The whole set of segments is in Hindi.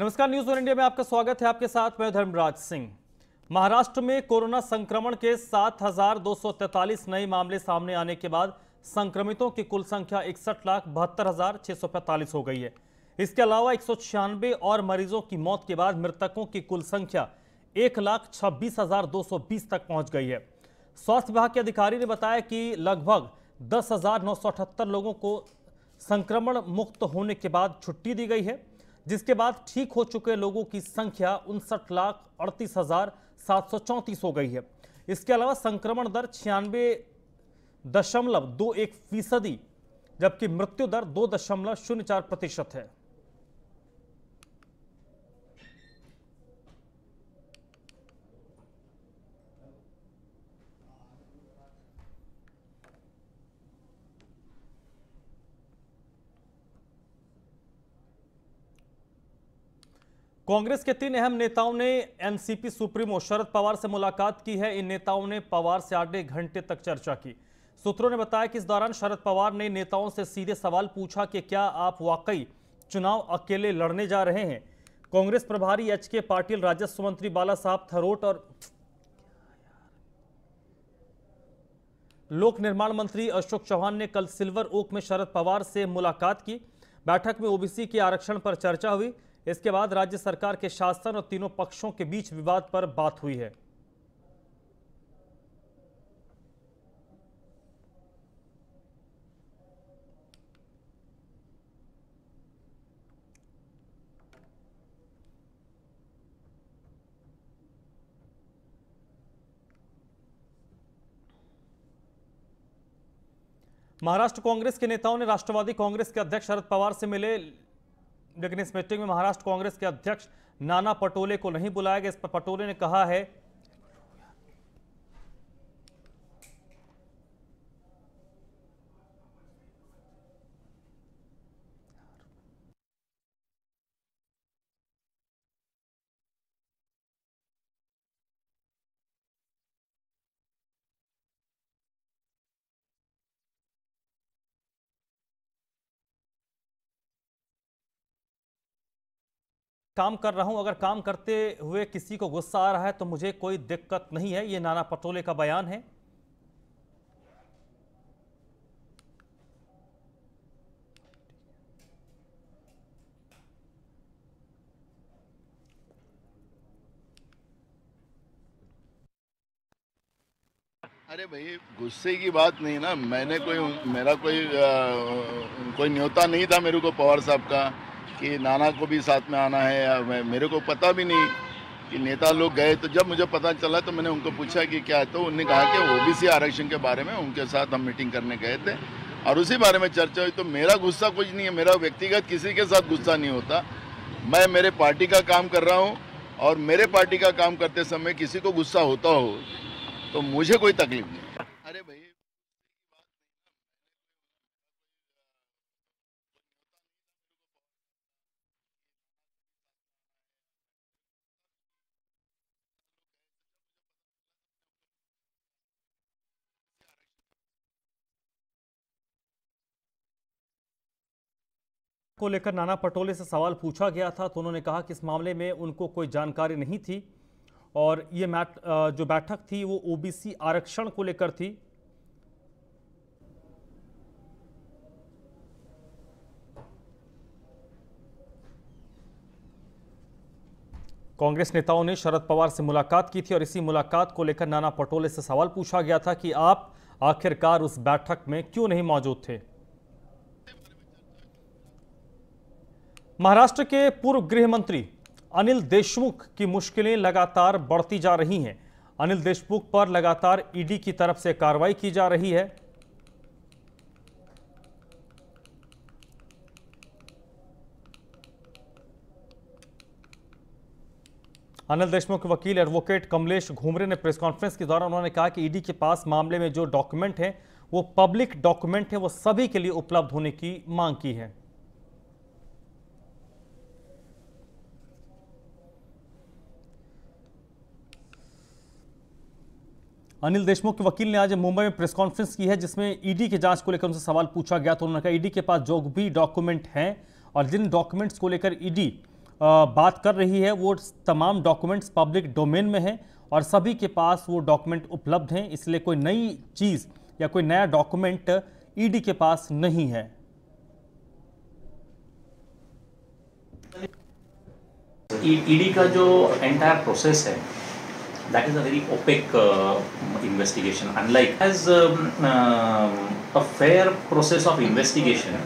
नमस्कार न्यूज वन इंडिया में आपका स्वागत है आपके साथ मैं धर्मराज सिंह महाराष्ट्र में कोरोना संक्रमण के 7,243 नए मामले सामने आने के बाद संक्रमितों की कुल संख्या इकसठ लाख बहत्तर हजार छह सौ पैंतालीस हो गई है इसके अलावा एक और मरीजों की मौत के बाद मृतकों की कुल संख्या एक लाख छब्बीस हजार दो सौ बीस तक पहुंच गई है स्वास्थ्य विभाग के अधिकारी ने बताया कि लगभग दस हजार नौ सौ अठहत्तर लोगों को संक्रमण मुक्त होने के बाद छुट्टी दी गई है जिसके बाद ठीक हो चुके लोगों की संख्या उनसठ लाख अड़तीस हजार सात सौ चौंतीस हो गई है इसके अलावा संक्रमण दर छियानवे दशमलव दो एक फीसदी जबकि मृत्यु दर दो दशमलव शून्य चार प्रतिशत है कांग्रेस के तीन अहम नेताओं ने एनसीपी सुप्रीमो शरद पवार से मुलाकात की है इन नेताओं ने पवार से आधे घंटे तक चर्चा की सूत्रों ने बताया कि इस दौरान शरद पवार ने नेताओं से सीधे सवाल पूछा कि क्या आप वाकई चुनाव अकेले लड़ने जा रहे हैं कांग्रेस प्रभारी एच के पाटिल राजस्व मंत्री बाला साहब थरोट और लोक निर्माण मंत्री अशोक चौहान ने कल सिल्वर ओक में शरद पवार से मुलाकात की बैठक में ओबीसी के आरक्षण पर चर्चा हुई इसके बाद राज्य सरकार के शासन और तीनों पक्षों के बीच विवाद पर बात हुई है महाराष्ट्र कांग्रेस के नेताओं ने राष्ट्रवादी कांग्रेस के अध्यक्ष शरद पवार से मिले लेकिन इस मीटिंग में महाराष्ट्र कांग्रेस के अध्यक्ष नाना पटोले को नहीं बुलाया गया इस पर पटोले ने कहा है काम कर रहा हूं अगर काम करते हुए किसी को गुस्सा आ रहा है तो मुझे कोई दिक्कत नहीं है ये नाना पटोले का बयान है अरे भाई गुस्से की बात नहीं ना मैंने कोई मेरा कोई आ, कोई न्योता नहीं था मेरे को पवार साहब का कि नाना को भी साथ में आना है मेरे को पता भी नहीं कि नेता लोग गए तो जब मुझे पता चला तो मैंने उनको पूछा कि क्या है तो उन्होंने कहा कि ओबीसी आरक्षण के बारे में उनके साथ हम मीटिंग करने गए थे और उसी बारे में चर्चा हुई तो मेरा गुस्सा कुछ नहीं है मेरा व्यक्तिगत किसी के साथ गुस्सा नहीं होता मैं मेरे पार्टी का काम कर रहा हूँ और मेरे पार्टी का काम करते समय किसी को गुस्सा होता हो तो मुझे कोई तकलीफ नहीं को लेकर नाना पटोले से सवाल पूछा गया था तो उन्होंने कहा कि इस मामले में उनको कोई जानकारी नहीं थी और ये मैट जो बैठक थी वो ओबीसी आरक्षण को लेकर थी कांग्रेस नेताओं ने शरद पवार से मुलाकात की थी और इसी मुलाकात को लेकर नाना पटोले से सवाल पूछा गया था कि आप आखिरकार उस बैठक में क्यों नहीं मौजूद थे महाराष्ट्र के पूर्व गृह मंत्री अनिल देशमुख की मुश्किलें लगातार बढ़ती जा रही हैं अनिल देशमुख पर लगातार ईडी की तरफ से कार्रवाई की जा रही है अनिल देशमुख के वकील एडवोकेट कमलेश घूमरे ने प्रेस कॉन्फ्रेंस के दौरान उन्होंने कहा कि ईडी के पास मामले में जो डॉक्यूमेंट हैं वो पब्लिक डॉक्यूमेंट हैं वो सभी के लिए उपलब्ध होने की मांग की है अनिल देशमुख के वकील ने आज मुंबई में प्रेस कॉन्फ्रेंस की है जिसमें ईडी की जांच को लेकर उनसे सवाल पूछा गया तो उन्होंने कहा ईडी के पास जो भी डॉक्यूमेंट हैं और जिन डॉक्यूमेंट्स को लेकर ईडी बात कर रही है वो तमाम डॉक्यूमेंट्स पब्लिक डोमेन में हैं और सभी के पास वो डॉक्यूमेंट उपलब्ध हैं इसलिए कोई नई चीज़ या कोई नया डॉक्यूमेंट ईडी के पास नहीं है ईडी का जो एंटायर प्रोसेस है that is a very opaque uh, investigation unlike as um, uh, a fair process of investigation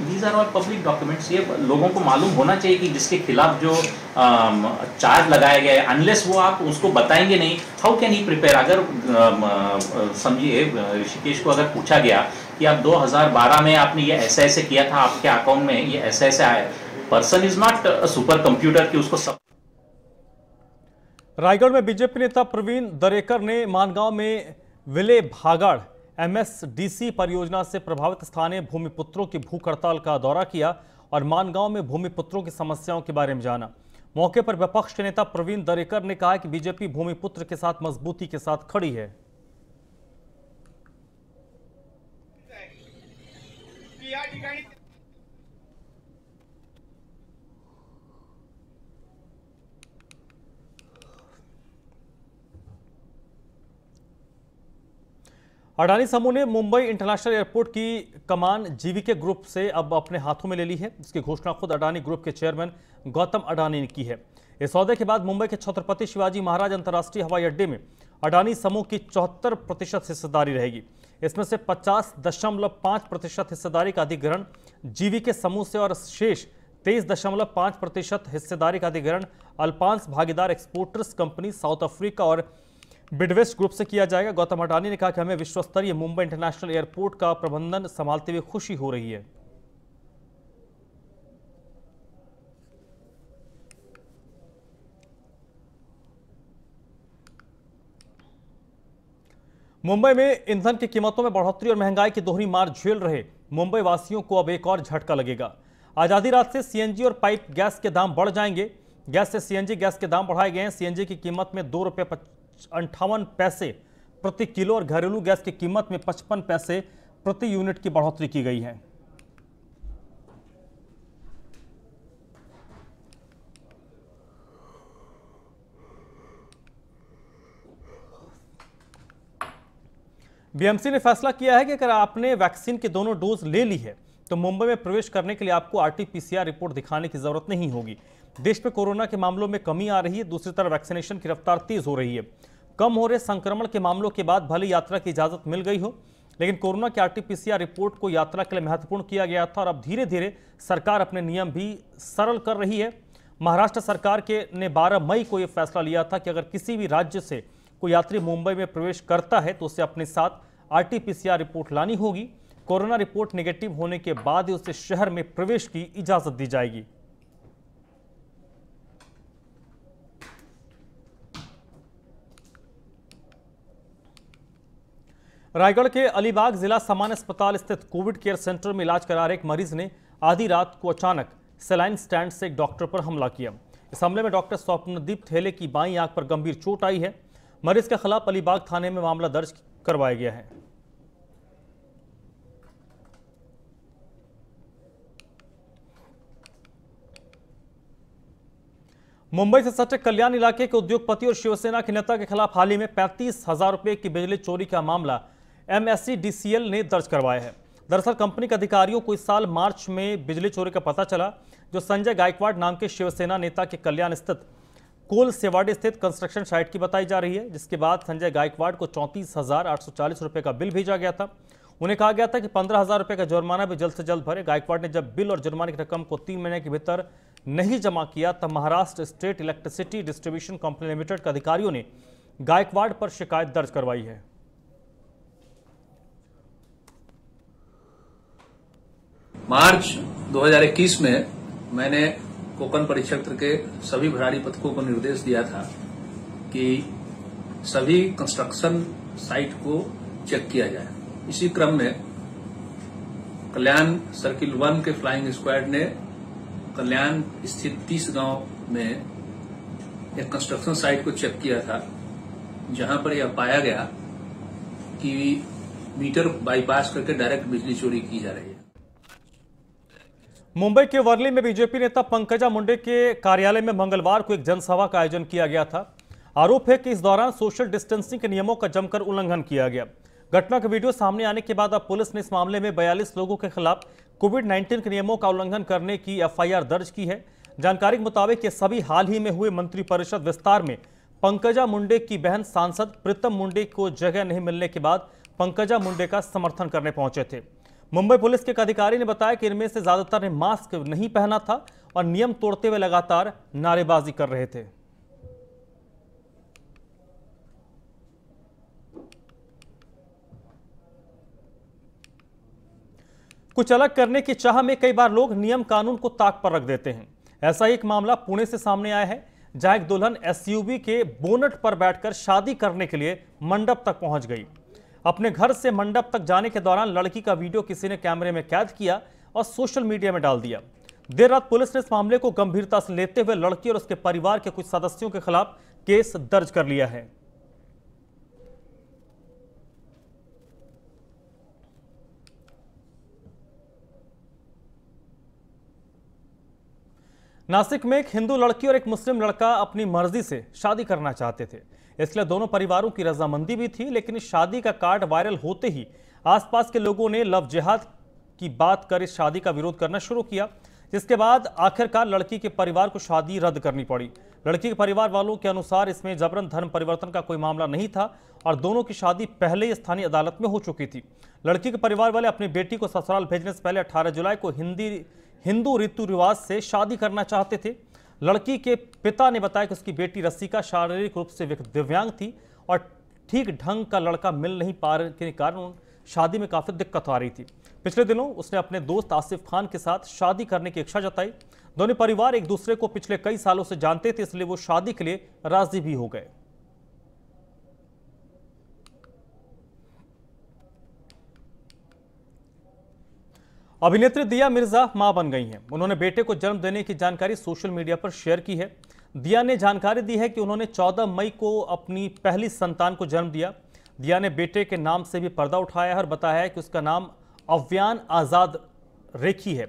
these are all public documents ये लोगों को मालूम होना चाहिए कि जिसके खिलाफ जो चार्ज um, लगाया गया है अनलेस वो आप उसको बताएंगे नहीं हाउ कैन ही प्रिपेयर अगर um, uh, समझिए ऋषिकेश को अगर पूछा गया कि आप 2012 में आपने ये ऐसे ऐसे किया था आपके अकाउंट में ये ऐसे ऐसे आए person is not super computer कि उसको सब रायगढ़ में बीजेपी नेता प्रवीण दरेकर ने मानगांव में विले भागड़ एमएसडीसी परियोजना से प्रभावित स्थानीय भूमिपुत्रों की भूख हड़ताल का दौरा किया और मानगांव में भूमिपुत्रों की समस्याओं के बारे में जाना मौके पर विपक्ष के नेता प्रवीण दरेकर ने कहा कि बीजेपी भूमिपुत्र के साथ मजबूती के साथ खड़ी है या ठिकाणी अडानी समूह ने मुंबई इंटरनेशनल एयरपोर्ट की कमान जीवीके ग्रुप से अब अपने हाथों में ले ली है इसकी घोषणा खुद अडानी ग्रुप के चेयरमैन गौतम अडानी ने की है इस सौदे के बाद मुंबई के छत्रपति शिवाजी महाराज अंतर्राष्ट्रीय हवाई अड्डे में अडानी समूह की चौहत्तर प्रतिशत हिस्सेदारी रहेगी इसमें से पचास दशमलव पांच प्रतिशत हिस्सेदारी का अधिग्रहण जीवी के समूह से और शेष तेईस दशमलव पांच प्रतिशत हिस्सेदारी का अधिग्रहण अल्पांस भागीदार एक्सपोर्टर्स कंपनी साउथ अफ्रीका और बिडवेस्ट ग्रुप से किया जाएगा गौतम अडानी ने कहा कि हमें विश्व स्तरीय मुंबई इंटरनेशनल एयरपोर्ट का प्रबंधन संभालते हुए खुशी हो रही है मुंबई में ईंधन की कीमतों में बढ़ोतरी और महंगाई की दोहरी मार झेल रहे मुंबई वासियों को अब एक और झटका लगेगा आजादी रात से सीएनजी और पाइप गैस के दाम बढ़ जाएंगे गैस से सीएनजी गैस के दाम बढ़ाए गए हैं सीएनजी की कीमत में दो रुपये अंठावन पैसे प्रति किलो और घरेलू गैस की कीमत में पचपन पैसे प्रति यूनिट की बढ़ोतरी की गई है बीएमसी ने फैसला किया है कि अगर आपने वैक्सीन की दोनों डोज ले ली है तो मुंबई में प्रवेश करने के लिए आपको आरटीपीसीआर रिपोर्ट दिखाने की जरूरत नहीं होगी देश में कोरोना के मामलों में कमी आ रही है दूसरी तरफ वैक्सीनेशन की रफ्तार तेज हो रही है कम हो रहे संक्रमण के मामलों के बाद भले यात्रा की इजाजत मिल गई हो लेकिन कोरोना की आरटीपीसीआर रिपोर्ट को यात्रा के लिए महत्वपूर्ण किया गया था और अब धीरे धीरे सरकार अपने नियम भी सरल कर रही है महाराष्ट्र सरकार के ने 12 मई को यह फैसला लिया था कि अगर किसी भी राज्य से कोई यात्री मुंबई में प्रवेश करता है तो उसे अपने साथ आरटीपीसीआर रिपोर्ट लानी होगी कोरोना रिपोर्ट नेगेटिव होने के बाद ही उसे शहर में प्रवेश की इजाजत दी जाएगी रायगढ़ के अलीबाग जिला सामान्य अस्पताल स्थित कोविड केयर सेंटर में इलाज करा रहे एक मरीज ने आधी रात को अचानक सेलाइन स्टैंड से एक डॉक्टर पर हमला किया इस हमले में डॉक्टर स्वप्नदीप थेले की बाई आंख पर गंभीर चोट आई है मरीज के खिलाफ अलीबाग थाने में मामला दर्ज करवाया गया है मुंबई से सटे कल्याण इलाके के उद्योगपति और शिवसेना के नेता के खिलाफ हाल ही में पैंतीस हजार रुपये की बिजली चोरी का मामला एमएससीडीसीएल ने दर्ज करवाया है दरअसल कंपनी के अधिकारियों को इस साल मार्च में बिजली चोरी का पता चला जो संजय गायकवाड़ नाम के शिवसेना नेता के कल्याण स्थित कोल सेवाडी स्थित कंस्ट्रक्शन साइट की बताई जा रही है जिसके बाद संजय गायकवाड़ को चौंतीस हजार आठ सौ चालीस रुपये का बिल भेजा गया था उन्हें कहा गया था कि पंद्रह हजार रुपये का जुर्माना भी जल्द से जल्द भरे गायकवाड़ ने जब बिल और जुर्माने की रकम को तीन महीने के भीतर नहीं जमा किया तब Maharashtra state electricity distribution company limited के अधिकारियों ने गायकवाड़ पर शिकायत दर्ज करवाई है मार्च 2021 में मैंने कोकन परिक्षेत्र के सभी भरारी पथकों को निर्देश दिया था कि सभी कंस्ट्रक्शन साइट को चेक किया जाए इसी क्रम में कल्याण सर्किल वन के फ्लाइंग स्क्वाड ने कल्याण स्थित तीस गांव में एक कंस्ट्रक्शन साइट को चेक किया था जहां पर यह पाया गया कि मीटर बाईपास करके डायरेक्ट बिजली चोरी की जा रही है मुंबई के वर्ली में बीजेपी नेता पंकजा मुंडे के कार्यालय में मंगलवार को एक जनसभा का आयोजन किया गया था आरोप है कि इस दौरान सोशल डिस्टेंसिंग के नियमों का जमकर उल्लंघन किया गया घटना का वीडियो सामने आने के बाद अब पुलिस ने इस मामले में 42 लोगों के खिलाफ कोविड 19 के नियमों का उल्लंघन करने की एफआईआर दर्ज की है जानकारी के मुताबिक ये सभी हाल ही में हुए मंत्रिपरिषद विस्तार में पंकजा मुंडे की बहन सांसद प्रीतम मुंडे को जगह नहीं मिलने के बाद पंकजा मुंडे का समर्थन करने पहुंचे थे मुंबई पुलिस के एक अधिकारी ने बताया कि इनमें से ज्यादातर ने मास्क नहीं पहना था और नियम तोड़ते हुए लगातार नारेबाजी कर रहे थे कुछ अलग करने की चाह में कई बार लोग नियम कानून को ताक पर रख देते हैं ऐसा एक मामला पुणे से सामने आया है जहां एक दुल्हन एसयूवी के बोनट पर बैठकर शादी करने के लिए मंडप तक पहुंच गई अपने घर से मंडप तक जाने के दौरान लड़की का वीडियो किसी ने कैमरे में कैद किया और सोशल मीडिया में डाल दिया देर रात पुलिस ने इस मामले को गंभीरता से लेते हुए लड़की और उसके परिवार के कुछ सदस्यों के खिलाफ केस दर्ज कर लिया है नासिक में एक हिंदू लड़की और एक मुस्लिम लड़का अपनी मर्जी से शादी करना चाहते थे इसलिए दोनों परिवारों की रजामंदी भी थी लेकिन इस शादी का कार्ड वायरल होते ही आसपास के लोगों ने लव जिहाद की बात कर इस शादी का विरोध करना शुरू किया जिसके बाद आखिरकार लड़की के परिवार को शादी रद्द करनी पड़ी लड़की के परिवार वालों के अनुसार इसमें जबरन धर्म परिवर्तन का कोई मामला नहीं था और दोनों की शादी पहले ही स्थानीय अदालत में हो चुकी थी लड़की के परिवार वाले अपनी बेटी को ससुराल भेजने से पहले 18 जुलाई को हिंदी हिंदू रीति रिवाज से शादी करना चाहते थे लड़की के पिता ने बताया कि उसकी बेटी रसिका शारीरिक रूप से दिव्यांग थी और ठीक ढंग का लड़का मिल नहीं पा रहे के कारण शादी में काफ़ी दिक्कत आ रही थी पिछले दिनों उसने अपने दोस्त आसिफ खान के साथ शादी करने की इच्छा जताई दोनों परिवार एक दूसरे को पिछले कई सालों से जानते थे इसलिए वो शादी के लिए राजी भी हो गए अभिनेत्री दिया मिर्जा मां बन गई हैं उन्होंने बेटे को जन्म देने की जानकारी सोशल मीडिया पर शेयर की है दिया ने जानकारी दी है कि उन्होंने 14 मई को अपनी पहली संतान को जन्म दिया दिया ने बेटे के नाम से भी पर्दा उठाया है और बताया है कि उसका नाम अव्यान आज़ाद रेखी है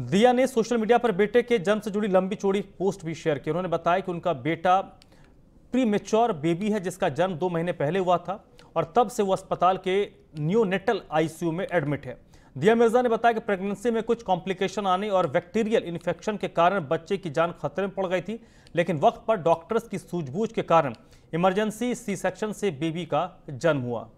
दिया ने सोशल मीडिया पर बेटे के जन्म से जुड़ी लंबी चौड़ी पोस्ट भी शेयर की उन्होंने बताया कि उनका बेटा प्री मेच्योर बेबी है जिसका जन्म दो महीने पहले हुआ था और तब से वो अस्पताल के न्यूनेटल आईसीयू में एडमिट है दिया मिर्जा ने बताया कि प्रेगनेंसी में कुछ कॉम्प्लिकेशन आने और बैक्टीरियल इन्फेक्शन के कारण बच्चे की जान खतरे में पड़ गई थी लेकिन वक्त पर डॉक्टर्स की सूझबूझ के कारण इमरजेंसी सी सेक्शन से बेबी का जन्म हुआ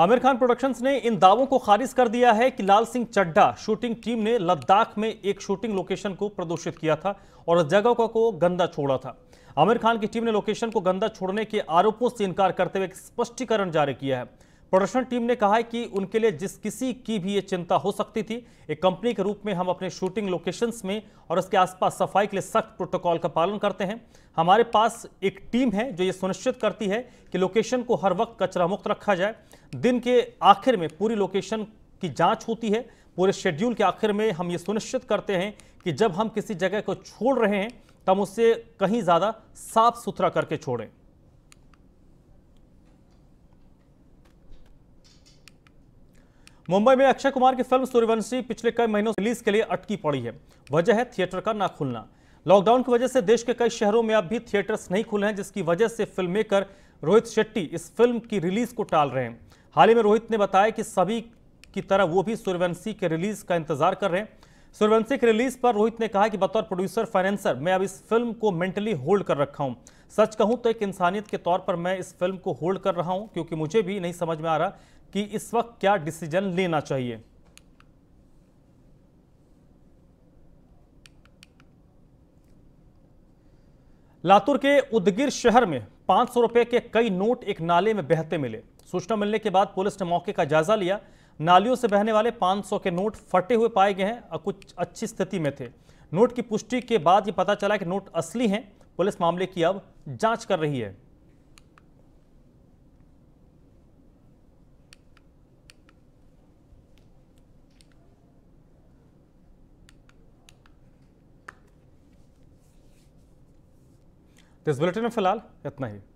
आमिर खान प्रोडक्शंस ने इन दावों को खारिज कर दिया है कि लाल सिंह चड्ढा शूटिंग टीम ने लद्दाख में एक शूटिंग लोकेशन को प्रदूषित किया था और जगह को, को गंदा छोड़ा था आमिर खान की टीम ने लोकेशन को गंदा छोड़ने के आरोपों से इनकार करते हुए स्पष्टीकरण जारी किया है प्रोडक्शन टीम ने कहा है कि उनके लिए जिस किसी की भी ये चिंता हो सकती थी एक कंपनी के रूप में हम अपने शूटिंग लोकेशंस में और उसके आसपास सफाई के लिए सख्त प्रोटोकॉल का पालन करते हैं हमारे पास एक टीम है जो ये सुनिश्चित करती है कि लोकेशन को हर वक्त कचरा मुक्त रखा जाए दिन के आखिर में पूरी लोकेशन की जाँच होती है पूरे शेड्यूल के आखिर में हम ये सुनिश्चित करते हैं कि जब हम किसी जगह को छोड़ रहे हैं तब उससे कहीं ज़्यादा साफ सुथरा करके छोड़ें मुंबई में अक्षय कुमार की फिल्म सूर्यवंशी पिछले कई महीनों से रिलीज के लिए अटकी पड़ी है वजह है थिएटर का ना खुलना लॉकडाउन की वजह से देश के कई शहरों में अब भी थिएटर्स नहीं खुले हैं जिसकी वजह से फिल्म मेकर रोहित शेट्टी इस फिल्म की रिलीज को टाल रहे हैं हाल ही में रोहित ने बताया कि सभी की तरह वो भी सूर्यवंशी के रिलीज का इंतजार कर रहे हैं सूर्यवंशी के रिलीज पर रोहित ने कहा कि बतौर प्रोड्यूसर फाइनेंसर मैं अब इस फिल्म को मेंटली होल्ड कर रखा हूं सच कहूं तो एक इंसानियत के तौर पर मैं इस फिल्म को होल्ड कर रहा हूं क्योंकि मुझे भी नहीं समझ में आ रहा कि इस वक्त क्या डिसीजन लेना चाहिए लातूर के उदगिर शहर में पांच सौ रुपए के कई नोट एक नाले में बहते मिले सूचना मिलने के बाद पुलिस ने मौके का जायजा लिया नालियों से बहने वाले 500 के नोट फटे हुए पाए गए हैं और कुछ अच्छी स्थिति में थे नोट की पुष्टि के बाद ये पता चला कि नोट असली हैं पुलिस मामले की अब जांच कर रही है तो इस बुलेटिन में फिलहाल इतना ही